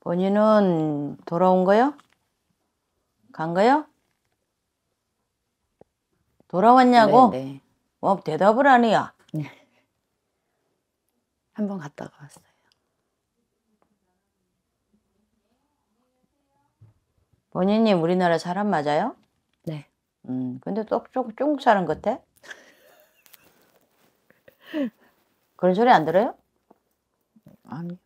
본인은 돌아온 거요? 간 거요? 돌아왔냐고? 네뭐 네. 대답을 안니요 네. 한번 갔다가 왔어요. 본인이 우리나라 사람 맞아요? 네. 음, 근데 또 중국 사람 같아? 그런 소리 안 들어요? 아니.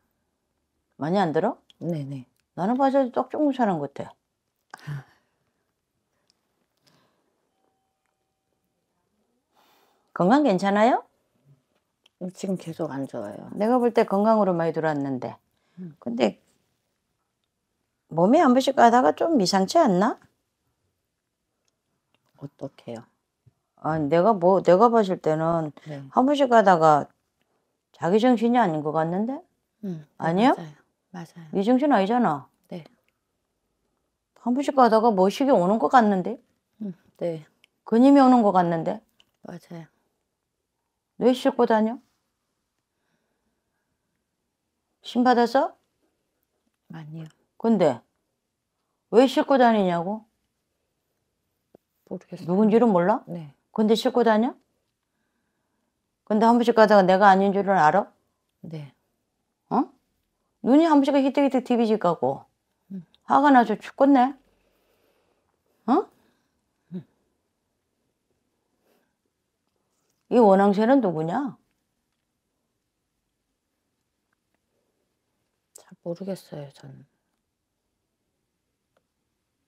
많이 안 들어? 네네. 나는 봐서 떡좀 사한 같아. 건강 괜찮아요? 지금 계속 안 좋아요. 내가 볼 때 건강으로 많이 들어왔는데. 음. 근데 몸에 한 번씩 하다가좀 미상치 않나? 어떡해요? 아, 내가 뭐 내가 봤을 때는 네. 한 번씩 가다가 자기 정신이 아닌 것 같는데? 음, 네, 아니요? 맞아요. 맞아요. 네 정신 아니잖아. 네. 한 번씩 가다가 뭐 시계 오는 것 같는데? 음, 네. 근임이 오는 것 같는데? 맞아요. 왜 싣고 다녀? 신 받았어? 아니요. 근데 왜 싣고 다니냐고? 모르겠어요. 누군지는 몰라? 네. 근데 싣고 다녀? 근데 한 번씩 가다가 내가 아닌 줄은 알아? 네. 눈이 한 번씩 히득히트 디비질 까고 화가 나서 죽겠네. 어? 이 원앙새는 누구냐? 잘 모르겠어요, 저는.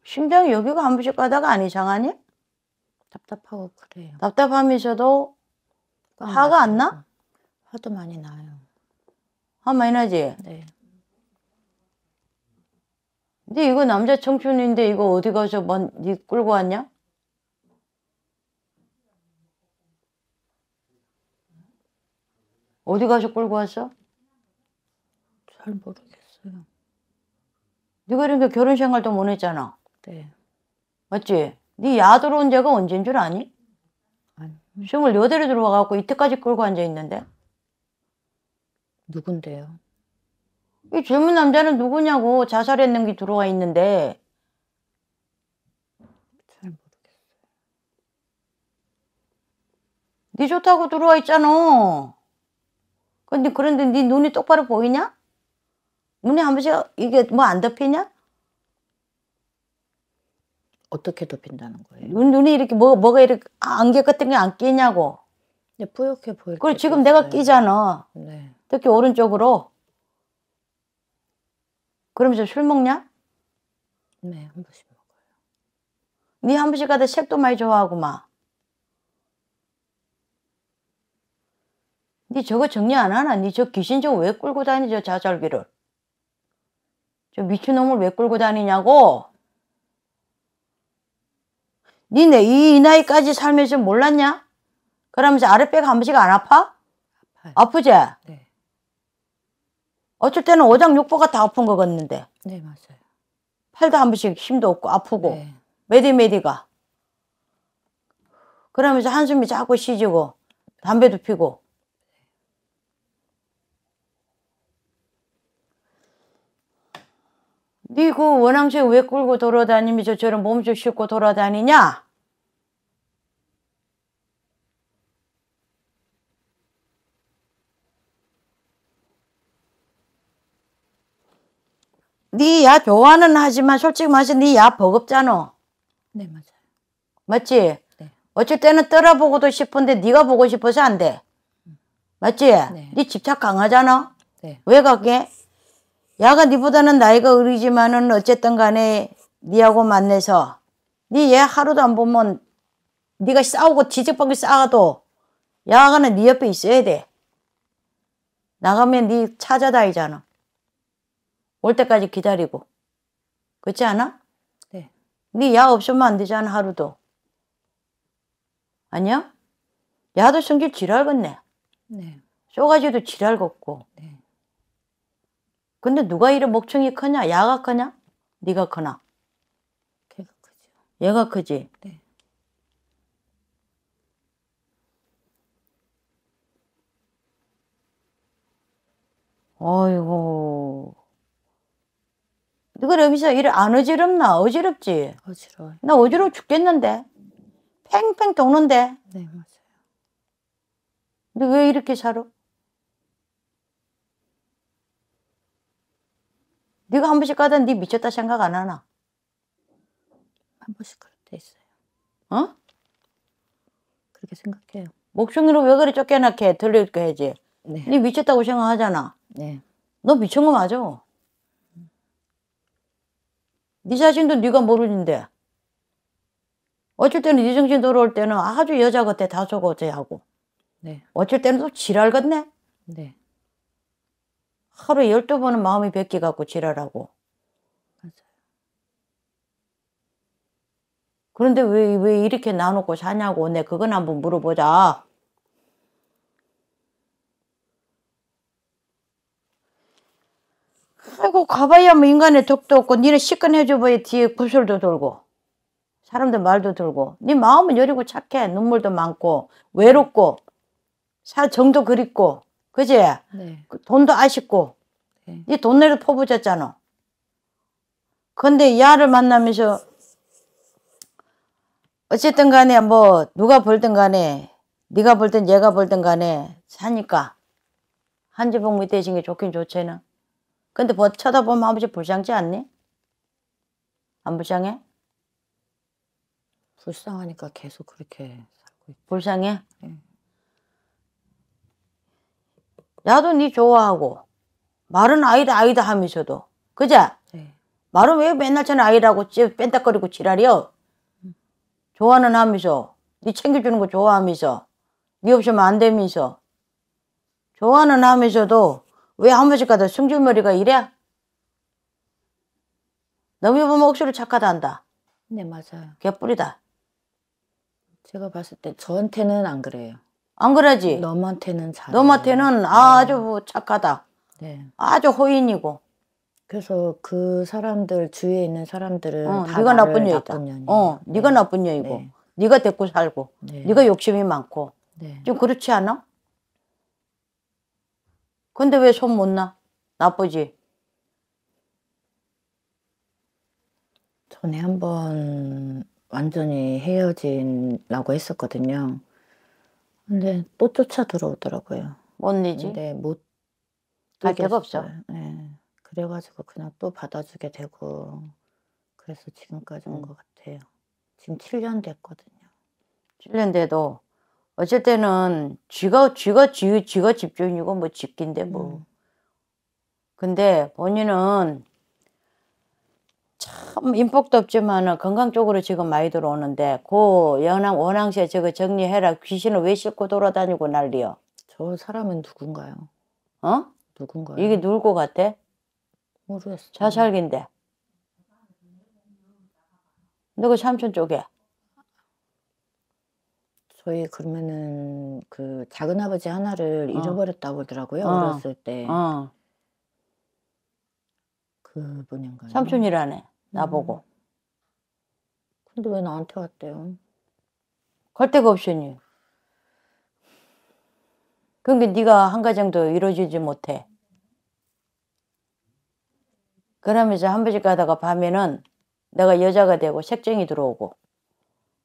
심장 여기가 한 번씩 가다가 안 이상하니? 답답하고 그래요. 답답하면서도 화가 안 나? 화도 많이 나요. 화 많이 나지? 네. 근데 네, 이거 남자 청춘인데 이거 어디 가서 뭐, 니 끌고 왔냐? 어디 가서 끌고 왔어? 잘 모르겠어요. 네가 이러니까 결혼 생활도 못 했잖아. 네. 맞지? 네 야들어온 자가 언제인 줄 아니? 아니. 스물여덟 들어와갖고 이때까지 끌고 앉아있는데? 누군데요? 이 젊은 남자는 누구냐고 자살했는 게 들어와 있는데 잘모르겠어네 좋다고 들어와 있잖아. 근데 그런데 네 눈이 똑바로 보이냐? 눈이 한 번씩 이게 뭐 안 덮이냐? 어떻게 덮인다는 거예요? 눈, 눈이 이렇게 뭐, 뭐가 이렇게 안개 같은 게 안 끼냐고. 네, 뿌옇게 보일 그리고 지금 있어요. 내가 끼잖아. 네. 특히 오른쪽으로. 그럼 지금 술 먹냐? 네, 한 번씩 먹어요. 네한 번씩 가다 색도 많이 좋아하고 막. 네 저거 정리 안 하나? 네저 귀신 저왜 끌고 다니 저 자잘기를? 저 미친놈을 왜 끌고 다니냐고? 니네 이, 이 나이까지 살면서 몰랐냐? 그러면서 아랫배가 한 번씩 안 아파? 아프지? 네. 어쩔 때는 오장육부가 다 아픈 거 같는데. 네, 맞아요. 팔도 한 번씩 힘도 없고 아프고 네. 메디메디가. 그러면서 한숨이 자꾸 쉬지고 담배도 피고. 네그 원앙쇠 왜 끌고 돌아다니면서 저런 몸좀 씻고 돌아다니냐? 네야 좋아는 하지만 솔직히 말해서 네야 버겁잖아. 네 맞아요. 맞지? 네. 어쩔 때는 떨어보고도 싶은데 네가 보고 싶어서 안 돼. 맞지? 네. 네 집착 강하잖아. 네. 왜 그게? 야가 네보다는 나이가 어리지만은 어쨌든 간에 네하고 만나서 네얘 하루도 안 보면 네가 싸우고 뒤적박이 싸워도 야가는 네 옆에 있어야 돼. 나가면 네 찾아다니잖아. 올 때까지 기다리고. 그렇지 않아? 네. 네야 없으면 안 되잖아, 하루도. 아니야? 야도 성질 지랄겠네. 네. 쪼가지도 지랄 걷고. 네. 근데 누가 이래 목청이 크냐? 야가 크냐? 네가 크나? 걔가 크죠. 얘가 크지? 네. 어이고 이걸 여기서 일을 안 어지럽나? 어지럽지? 어지러워. 나 어지러워 죽겠는데? 팽팽 도는데? 네, 맞아요. 근데 왜 이렇게 살아? 네가 한 번씩 가다 네 미쳤다 생각 안 하나? 한 번씩 그럴 때 있어요. 어? 그렇게 생각해요. 목숨으로 왜 그래 쫓겨나게 들릴게 해야지. 네. 네 미쳤다고 생각하잖아. 네. 너 미친 거 맞아. 네 자신도 네가 모르는데 어쩔 때는 네 정신 돌아올 때는 아주 여자 같아 다소고 어째하고 네. 어쩔 때는 또 지랄 같네 네. 하루에 열두 번은 마음이 뺏기 갖고 지랄하고 그런데 왜, 왜 이렇게 나누고 사냐고 내 네, 그건 한번 물어보자 아이고 가봐야 뭐 인간의 덕도 없고 니네 시끈해줘봐야 뒤에 구슬도 돌고 사람들 말도 돌고 네 마음은 여리고 착해 눈물도 많고 외롭고 살 정도 그립고 그제 네. 그 돈도 아쉽고 네. 돈 내로 퍼부쳤잖아 근데 야를 만나면서 어쨌든 간에 뭐 누가 벌든 간에 네가 벌든 얘가 벌든 간에 사니까 한지복 밑에 있는 게 좋긴 좋지는 근데 뭐 쳐다보면 아버지 불쌍지 않니? 안 불쌍해? 불쌍하니까 계속 그렇게 살고 있어 불쌍해? 응. 예. 나도 네 좋아하고 말은 아이다 아이다 하면서도 그자? 네. 예. 말은 왜 맨날 전에 아이라고 뺀딱거리고 지랄이여? 응. 음. 좋아는 하면서 니 챙겨주는 거 좋아하면서 니 없으면 안 되면서 좋아는 하면서도 왜 한무지가도 승질머리가 이래? 너무 보면 억수로 착하다 한다. 네 맞아요. 개뿔이다. 제가 봤을 때 저한테는 안 그래요. 안 그러지? 너한테는 잘. 너한테는 아주 착하다. 네. 아주 호인이고. 그래서 그 사람들 주위에 있는 사람들은 어, 다 네가 나쁜 여이다. 어, 네. 네. 네가 나쁜 여이고, 네. 네가 데리고 살고, 네. 네가 욕심이 많고. 네. 좀 그렇지 않아? 근데 왜 손못 나? 나쁘지? 전에 한번 완전히 헤어진라고 했었거든요. 근데 또 쫓아 들어오더라고요. 못 내지? 근 못. 갈 데가 없어. 네. 그래가지고 그냥 또 받아주게 되고 그래서 지금까지 온것 음. 같아요. 지금 7년 됐거든요. 7년 돼도 어쨌든는 쥐가 쥐가 쥐 쥐가 집주인이고 뭐 집긴데 뭐. 음. 근데 본인은 참 인복도 없지만은 건강 쪽으로 지금 많이 들어오는데 고 연항 원항시에 저거 정리해라 귀신을 왜 싣고 돌아다니고 난리여저 사람은 누군가요? 어? 누군가요? 이게 누울 것 같아? 모르겠어. 자살긴데. 너그 삼촌 쪽에? 저희 그러면은 그 작은 아버지 하나를 어. 잃어버렸다고 하더라고요 어. 어렸을 때. 어. 그분인가요? 삼촌이라네. 음. 나보고. 근데 왜 나한테 왔대요? 갈 데가 없으니. 그러니까 네가 한 가정도 이루어지지 못해. 그러면서 한 번씩 가다가 밤에는 내가 여자가 되고 색정이 들어오고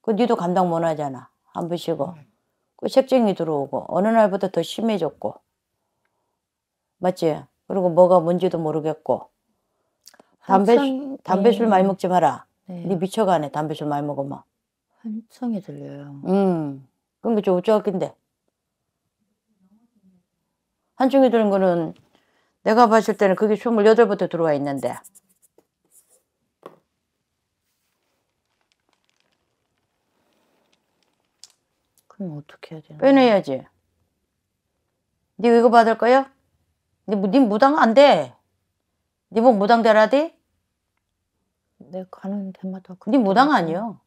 그 니도 감당 못 하잖아. 안 부시고 음. 그 색종이 들어오고 어느 날부터더 심해졌고 맞지? 그리고 뭐가 뭔지도 모르겠고 담배 한창, 담배술 많이 예. 먹지 마라. 네. 네 미쳐가네 담배술 많이 먹으면. 한창이 들려요. 음, 그런 게좀 어쩔 건데. 한창이 들은 거는 내가 봤을 때는 그게 28부터 들어와 있는데 그럼 어떻게 해야 되나? 빼내야지. 네 이거 받을 거야? 네, 네 무당 안 돼. 네 뭐 무당 되라디? 내 가는 데마다 네 무당 아니요.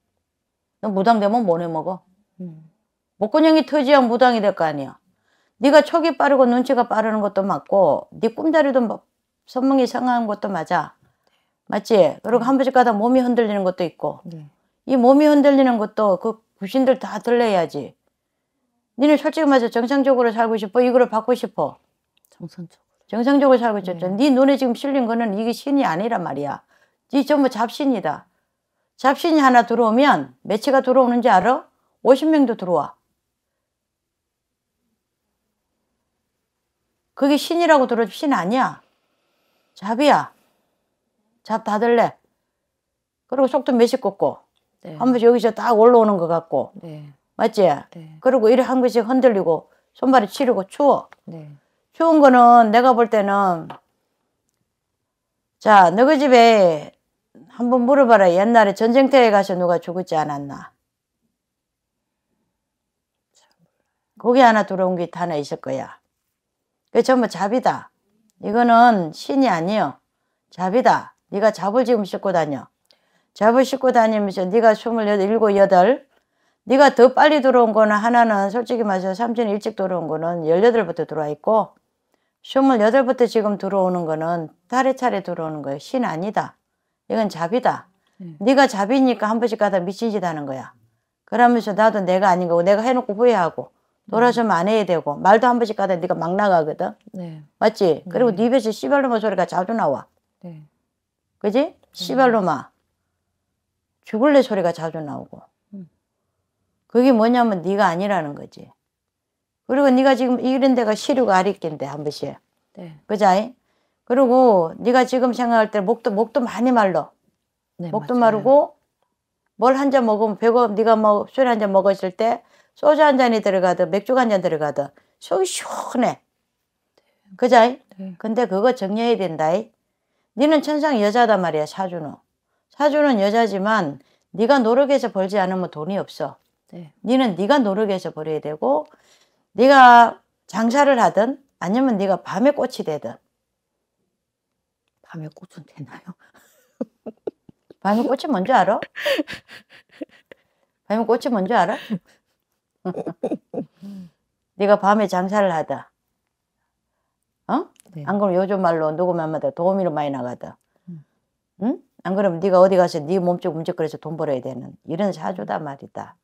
너 무당 되면 뭐해 먹어? 음. 목건형이 터지야 무당이 될 거 아니야. 네가 촉이 빠르고 눈치가 빠르는 것도 맞고 네 꿈자리도 뭐 선명히 상하 것도 맞아. 맞지? 그리고 한 번씩 가다 몸이 흔들리는 것도 있고 네. 이 몸이 흔들리는 것도 그 귀신들 다 들려야지. 니는 솔직히 말해서 정상적으로 살고 싶어? 이거를 받고 싶어? 정상적으로. 정상적으로 살고 싶어 네. 네 눈에 지금 실린 거는 이게 신이 아니란 말이야. 이 네 전부 잡신이다. 잡신이 하나 들어오면 매체가 들어오는지 알아? 50명도 들어와. 그게 신이라고 들어도 신 아니야. 잡이야. 잡 다들래. 그리고 속도 몇씩 꽂고 네. 한 번씩 여기서 딱 올라오는 것 같고 네. 맞지? 네. 그리고 이래 한 것이 흔들리고 손발이 치르고 추워. 네. 추운 거는 내가 볼 때는 자 너희 집에 한번 물어봐라. 옛날에 전쟁터에 가서 누가 죽었지 않았나? 거기 하나 들어온 게 하나 있을 거야. 그게 전부 잡이다. 이거는 신이 아니요. 잡이다. 네가 잡을 지금 싣고 다녀. 잡을 싣고 다니면서 네가 스물여덟, 일곱, 여덟 네가 더 빨리 들어온 거는 하나는 솔직히 말해서 삼촌이 일찍 들어온 거는 18부터 들어와 있고 28부터 지금 들어오는 거는 차례차례 들어오는 거예요. 신 아니다. 이건 자비다 네. 네가 자비니까한 번씩 가다 미친 짓 하는 거야. 그러면서 나도 내가 아닌 거고 내가 해놓고 후회하고 돌아서면 안 해야 되고 말도 한 번씩 가다 네가 막 나가거든. 네. 맞지? 그리고 네, 네 입에서 씨발놈의 소리가 자주 나와. 네. 그지? 시발놈아 네. 죽을래 소리가 자주 나오고. 그게 뭐냐면 네가 아니라는 거지. 그리고 네가 지금 이런 데가 시류가 아리낀데 한 번씩. 네. 그자이? 그리고 네가 지금 생각할 때 목도 목도 많이 말러. 네, 목도 맞아요. 마르고 뭘 한 잔 먹으면 배고 네가 뭐술 한 잔 먹었을 때 소주 한 잔이 들어가든 맥주 한 잔 들어가든 속이 시원해. 네. 그자이? 네. 근데 그거 정리해야 된다이. 니는 천상 여자다 말이야 사주는. 사주는 여자지만 네가 노력해서 벌지 않으면 돈이 없어. 네. 니는 니가 노력해서 버려야 되고 니가 장사를 하든 아니면 니가 밤에 꽃이 되든 밤에 꽃은 되나요? 밤에 꽃이 뭔지 알아? 밤에 꽃이 뭔지 알아? 네가 밤에 장사를 하다. 어? 네. 안 그러면 요즘 말로 누구만마다 도우미로 많이 나가다. 음. 응? 안 그러면 네가 어디 가서 네 몸쪽 움직거려서 돈 벌어야 되는 이런 사주다 말이다.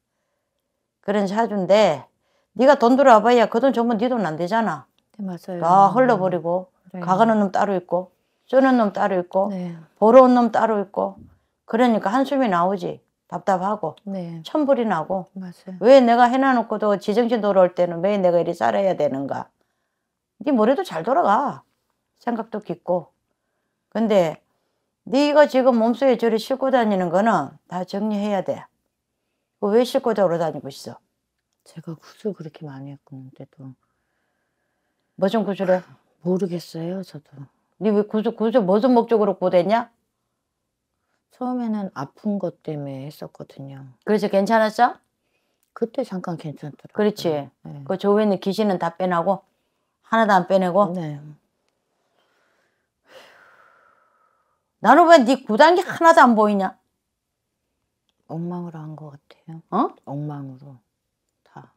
그런 사주인데 네가 돈 들어와봐야 그 돈 전부 네돈안 되잖아. 네, 맞아요. 다 흘러버리고 네. 가가는 놈 따로 있고 쓰는 놈 따로 있고 네. 보러 온 놈 따로 있고 그러니까 한숨이 나오지. 답답하고 네. 천불이 나고 맞아요. 왜 내가 해놔놓고도 지정신 돌아올 때는 왜 내가 이리 살아야 되는가. 네 머리도 잘 돌아가. 생각도 깊고. 근데 네가 지금 몸속에 저리 싣고 다니는 거는 다 정리해야 돼. 어, 왜 실고자 오러다니고 있어? 제가 구슬 그렇게 많이 했는데도 뭐좀 구슬해? 모르겠어요 저도 네왜 구슬 구슬 무슨 목적으로 고됐냐? 처음에는 아픈 것 때문에 했었거든요 그래서 괜찮았어? 그때 잠깐 괜찮더라고요 그렇지 네. 그 조에 있는 귀신은 다 빼내고 하나도 안 빼내고 네. 나는 왜네 구단계 하나도 안 보이냐? 엉망으로 한 것 같아요. 어? 엉망으로 다.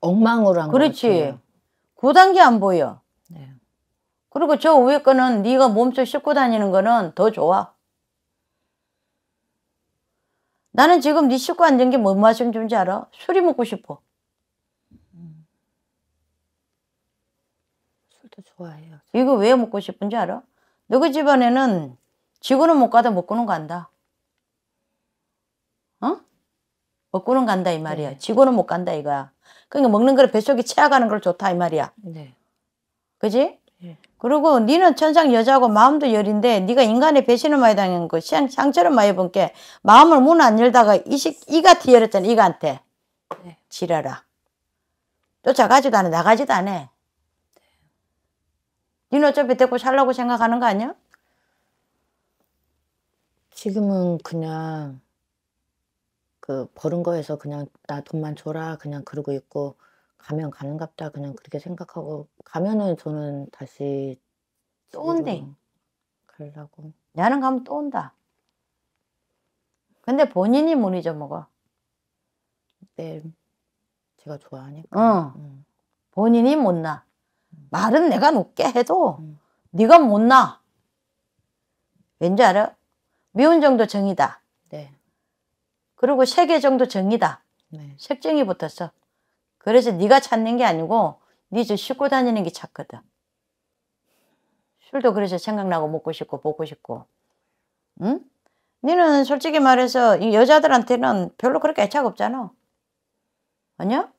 엉망으로 한 그렇지. 그 단계 안 보여. 네. 그리고 저 위에 거는 네가 몸쪽 씻고 다니는 거는 더 좋아. 나는 지금 네 씻고 앉은 게 뭔 맛인 줄 알아? 술이 먹고 싶어. 음. 술도 좋아해요. 이거 왜 먹고 싶은지 알아? 너희 집안에는 지구는 못 가도 먹고는 간다. 어? 먹고는 간다 이 말이야. 네. 지고는 못 간다 이거야. 그러니까 먹는 걸 뱃속에 채워가는 걸 좋다 이 말이야. 네. 그지? 예. 그리고 니는 천상 여자고 마음도 열인데 니가 인간의 배신을 많이 당한 거 시한 상처를 많이 본게 마음을 문 안 열다가 이식 이가 뒤열었잖아 이가한테 네. 지랄아 쫓아가지도 않아 나가지도 않아 니는 어차피 데리고 살라고 생각하는 거 아니야? 지금은 그냥 그 버는 거에서 그냥 나 돈만 줘라 그냥 그러고 있고 가면 가는갑다 그냥 그렇게 생각하고 가면은 저는 다시 또 온대. 가려고. 나는 가면 또 온다. 근데 본인이 못 잊어먹어. 네. 제가 좋아하니까. 응. 어. 응. 음. 본인이 못 나. 음. 말은 내가 높게 해도 응. 음. 네가 못 나. 왠지 알아? 미운 정도 정이다. 그리고 세 개정도 정이다. 네. 색정이 붙었어. 그래서 네가 찾는 게 아니고 네저 싣고 다니는 게 찾거든. 술도 그래서 생각나고 먹고 싶고 보고 싶고. 응? 니는 솔직히 말해서 이 여자들한테는 별로 그렇게 애착 없잖아. 아니야?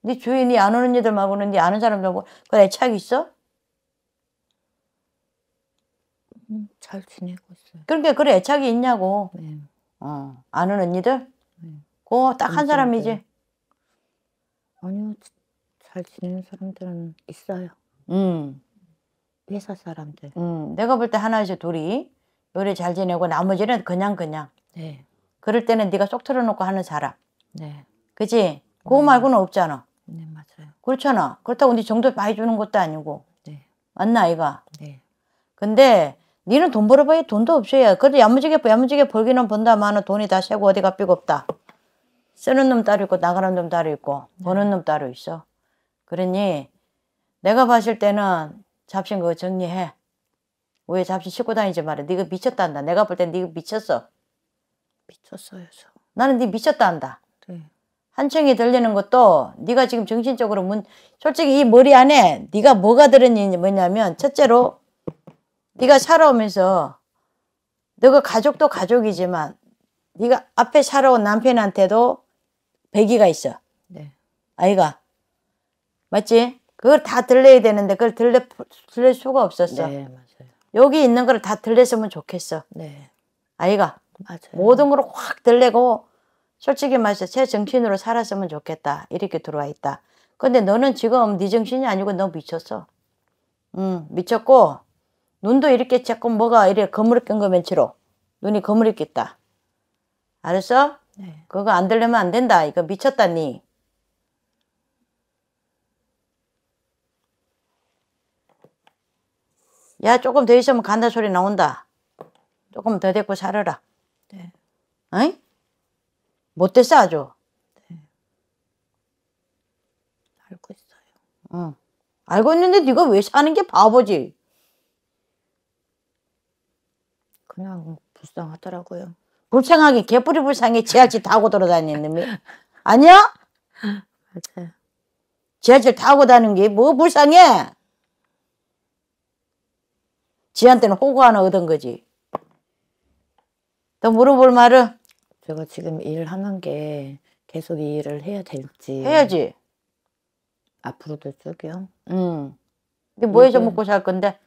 네 주위에 네오는언들 말고는 네 아는 사람들하고 그 애착이 있어? 음, 잘 지내고 있어요. 그러니까 그래 애착이 있냐고. 네. 어, 아는 언니들? 네. 그딱한 사람이지. 아니요, 잘 지내는 사람들은 있어요. 음. 회사 사람들. 음, 내가 볼 때 하나 이 둘이 요리 잘 지내고 나머지는 그냥 그냥. 네. 그럴 때는 네가 쏙 틀어놓고 하는 사람. 네. 그지? 그거 네. 음. 말고는 없잖아. 네, 맞아요. 그렇잖아. 그렇다고 네 정도 많이 주는 것도 아니고. 네. 맞나, 아이가? 네. 근데 니는 돈 벌어봐야 돈도 없어야 그래도 야무지게 야무지게 벌기는 번다마는 돈이 다 새고 어디가 삐고 없다 쓰는 놈 따로 있고 나가는 놈 따로 있고 버는 네. 놈 따로 있어 그러니 내가 봤을 때는 잡신 그거 정리해 왜 잡신 싣고 다니지 말아 니가 미쳤다 한다 내가 볼 땐니가 미쳤어 미쳤어요 저. 나는 니네 미쳤다 한다 네. 한층이 들리는 것도 니가 지금 정신적으로 문 솔직히 이 머리 안에 니가 뭐가 들었니 뭐냐면 첫째로 네가 살아오면서 너가 가족도 가족이지만 네가 앞에 살아온 남편한테도 배기가 있어. 네. 아이가 맞지? 그걸 다 들려야 되는데 그걸 들려 들릴 수가 없었어. 네, 맞아요. 여기 있는 걸 다 들렸으면 좋겠어. 네. 아이가 맞아요. 모든 걸 확 들리고 솔직히 말해서 제 정신으로 살았으면 좋겠다 이렇게 들어와 있다. 근데 너는 지금 네 정신이 아니고 너 미쳤어. 음 미쳤고 눈도 이렇게 자꾸 뭐가 이래 거무리낀 거 맨치로 눈이 거물이겠다 알았어? 네. 그거 안 들려면 안 된다. 이거 미쳤다니. 야 조금 더 있으면 간다 소리 나온다. 조금 더 데리고 살아라. 네. 어이? 못됐어 아주. 네. 알고 있어요. 응. 알고 있는데 네가 왜 사는 게 바보지? 그냥 불쌍하더라고요. 불쌍하게 개뿌리 불쌍해 지하철 타고 돌아다니는 놈이 아니야? 맞아요. 지하철 타고 다니는 게 뭐 불쌍해? 지한테는 호구 하나 얻은 거지. 또 물어볼 말은? 제가 지금 일하는 게 계속 이 일을 해야 될지. 해야지. 앞으로도 쭉이요? 응. 음. 근뭐 해서 먹고 살 건데?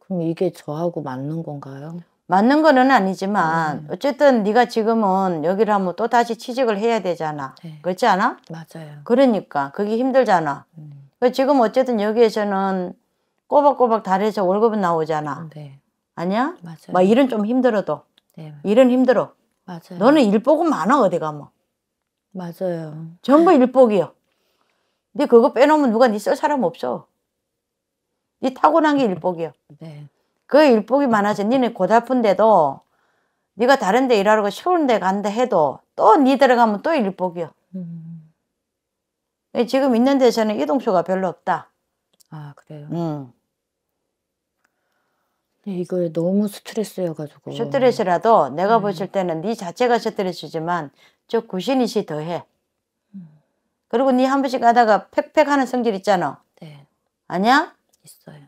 그럼 이게 저하고 맞는 건가요? 맞는 거는 아니지만 음. 어쨌든 네가 지금은 여기를 하면 또 다시 취직을 해야 되잖아. 네. 그렇지 않아? 맞아요. 그러니까 그게 힘들잖아. 음. 그 지금 어쨌든 여기에서는 꼬박꼬박 달에서 월급은 나오잖아. 네. 아니야? 맞아요. 막 일은 좀 힘들어도 네. 일은 힘들어. 맞아요. 너는 일복은 많아 어디 가면. 뭐. 맞아요. 전부 일복이요. 네 그거 빼놓으면 누가 네쓸 사람 없어. 네 타고난 게 일복이요. 네. 그 일복이 많아져 니네 고달픈데도 네가 다른 데 일하러 가 쉬운 데 간다 해도 또니 네 들어가면 또 일복이요. 음. 지금 있는 데서는 이동수가 별로 없다. 아 그래요? 음. 네, 이거 너무 스트레스여가지고 스트레스라도 내가 음. 보실 때는 네 자체가 스트레스지만 저 구신이시 더해 음. 그리고 네한 번씩 가다가 팩팩하는 성질 있잖아 네 아니야? 있어요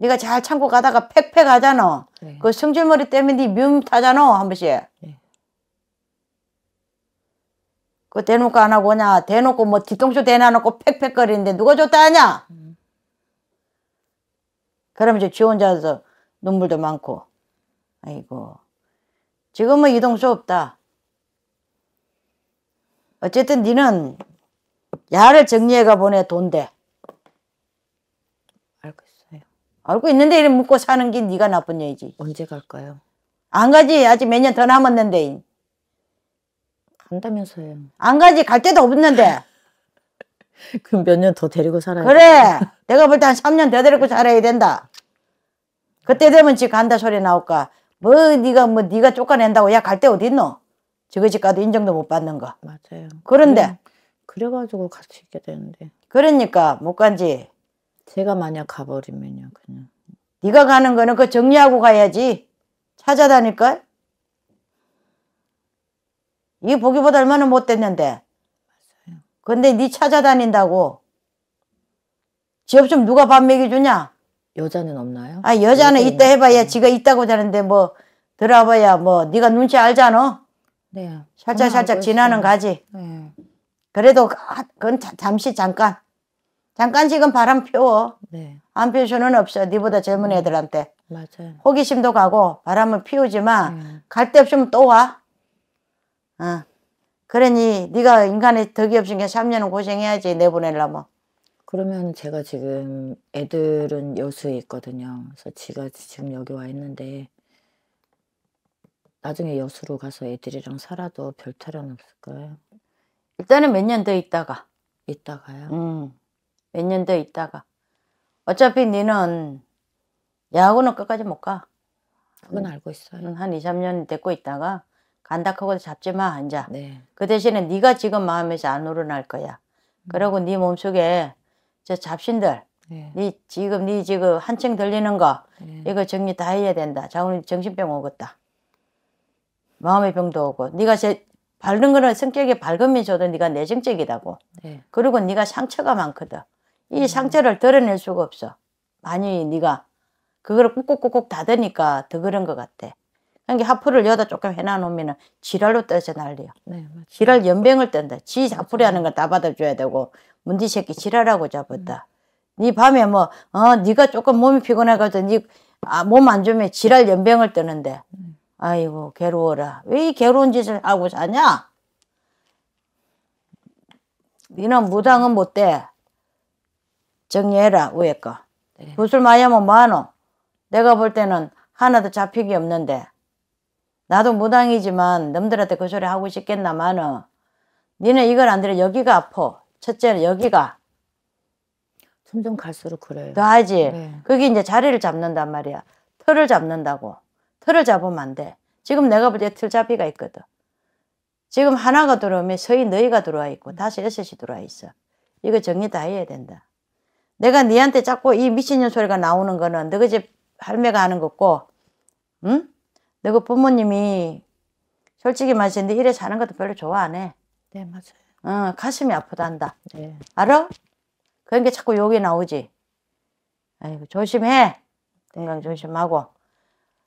네가 잘 참고 가다가 팩팩하잖아. 네. 그 성질머리 때문에 네 미움 타잖아 한 번씩. 네. 그 대놓고 안 하고 그냥 대놓고 뭐 뒤통수 대놔놓고 팩팩거리는데 누가 좋다 하냐? 음. 그러면 이제 지 혼자서 눈물도 많고. 아이고. 지금은 이동수 없다. 어쨌든 니는 야를 정리해가 보내 돈대. 알고 있는데 이래 묻고 사는 게 네가 나쁜 여이지. 언제 갈까요? 안 가지. 아직 몇 년 더 남았는데. 간다면서요. 안 가지. 갈 데도 없는데. 그럼 몇 년 더 데리고 살아야 그래. 내가 볼 때 한 3년 더 데리고 살아야 된다. 그때 되면 지 간다 소리 나올까. 뭐 네가 뭐 네가 쫓아낸다고 야 갈 데 어디 있노? 저거 집 가도 인정도 못 받는 거. 맞아요. 그런데 그래, 가지고 같이 있게 되는데. 그러니까 못 간지. 제가 만약 가버리면요, 그냥. 네가 가는 거는 그 정리하고 가야지. 찾아다닐걸? 이 보기보다 얼마나 못됐는데. 근데 네 찾아다닌다고. 지업 좀 누가 밥 먹여주냐? 여자는 없나요? 아 여자는 있다 해봐야 지가 있다고 자는데 뭐 들어봐야 뭐 네가 눈치 알잖아. 네. 살짝 살짝 지나는 가지. 네. 그래도 아, 그건 잠시 잠깐. 잠깐 지금 바람 피워. 네. 안 피울 수는 없어. 니보다 젊은 음. 애들한테. 맞아요. 호기심도 가고 바람을 피우지만 음. 갈데 없으면 또 와. 어. 그러니 네가 인간의 덕이 없으니까 3년은 고생해야지 내보내려면. 그러면 제가 지금 애들은 여수에 있거든요. 그래서 지가 지금 여기 와 있는데 나중에 여수로 가서 애들이랑 살아도 별 탈은 없을까요? 일단은 몇 년 더 있다가. 있다가요? 음. 몇년더 있다가 어차피 니는 야구는 끝까지 못 가. 그건 알고 있어요. 음, 한 2, 3년 됐고 있다가 간다 하고 잡지 마 앉아. 네. 그 대신에 네가 지금 마음에서 안 우러날 거야. 음. 그리고 네 몸속에 저 잡신들 네. 네 지금 네 지금 한층 들리는 거 네. 이거 정리 다 해야 된다. 자오늘 정신병 오겠다. 마음의 병도 오고 네가 제 밝은 거는 성격이 밝으면서도 네가 내정적이다고. 네. 그리고 네가 상처가 많거든. 이 상처를 드러낼 수가 없어. 많이 네가 그걸 꾹꾹꾹꾹 닫으니까 더 그런 것 같아. 그러니까 하프를 여다 조금 해놔놓으면 지랄로 떠서 난리야. 네, 지랄 연병을 뜬다. 지 자풀이 하는 걸다 받아줘야 되고 문디 새끼 지랄하고 잡았다. 음. 네 밤에 뭐 어, 네가 조금 몸이 피곤해가지고 네 아, 몸 안 좋으면 지랄 연병을 뜨는데 음. 아이고 괴로워라. 왜 이 괴로운 짓을 하고 사냐? 니는 무당은 못 돼. 정리해라 위에 거. 네. 구슬 많이 면 뭐하노? 내가 볼 때는 하나도 잡히기 없는데 나도 무당이지만 놈들한테 그 소리 하고 싶겠나마는 니네 이걸 안 들여 여기가 아파. 첫째는 여기가. 점점 갈수록 그래요. 더 하지. 네. 그게 이제 자리를 잡는단 말이야. 털을 잡는다고. 털을 잡으면 안 돼. 지금 내가 볼때 틀잡이가 있거든. 지금 하나가 들어오면 서희 너희가 들어와 있고 다시 여섯이 들어와 있어. 이거 정리 다 해야 된다. 내가 니한테 자꾸 이 미친년 소리가 나오는 거는 너희 집 할매가 하는 거고 응? 너희 부모님이 솔직히 말해서 네 이래 사는 것도 별로 좋아 안 해. 네 맞아요. 응, 어, 가슴이 아프단다. 네. 알아? 그런 게 자꾸 욕이 나오지. 아이고 조심해. 건강 조심하고.